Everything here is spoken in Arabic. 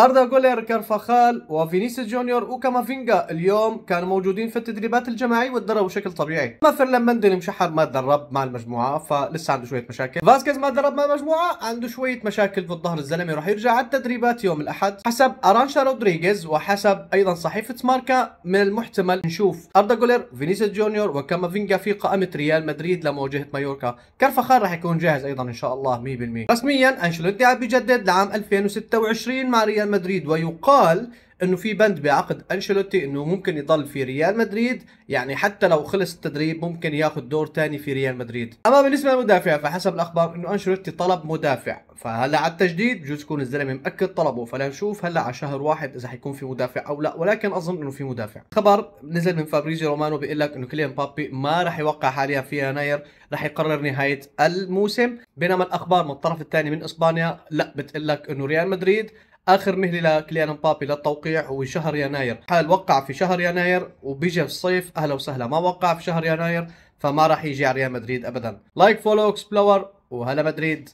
أردا جولر كارفاخال وفينيسيوس جونيور وكامافينجا اليوم كانوا موجودين في التدريبات الجماعية وتدربوا بشكل طبيعي ما فيرلان مندل مشحر ما تدرب مع المجموعة فلسه عنده شوية مشاكل فاسكيز ما تدرب مع المجموعة عنده شوية مشاكل في الظهر الزلمة راح يرجع على التدريبات يوم الأحد حسب أرانشا رودريغيز وحسب أيضا صحيفة ماركا من المحتمل نشوف أردا جولر فينيسيوس جونيور وكامافينجا في قائمة ريال مدريد لمواجهة مايوركا كارفاخال راح يكون جاهز أيضا إن شاء الله 100% رسميا أنشيلوتي عم بيجدد لعام 2026 مع ريال ريال مدريد ويقال انه في بند بعقد انشيلوتي انه ممكن يضل في ريال مدريد يعني حتى لو خلص التدريب ممكن ياخذ دور ثاني في ريال مدريد اما بالنسبه للمدافع فحسب الاخبار انه انشيلوتي طلب مدافع فهلا على التجديد بجوز يكون الزلمه مأكد طلبه فلنشوف هلا على شهر واحد اذا حيكون في مدافع او لا ولكن اظن انه في مدافع خبر نزل من فابريزي رومانو بيقول لك انه كليان بابي ما راح يوقع حاليا في يناير راح يقرر نهايه الموسم بينما الاخبار من الطرف الثاني من اسبانيا لا بتقول لك انه ريال مدريد اخر مهله لكليان مبابي للتوقيع هو شهر يناير حال وقع في شهر يناير وبيجي في الصيف اهلا وسهلا ما وقع في شهر يناير فما راح يجي على ريال مدريد ابدا لايك فولو اكسبلور وهلا مدريد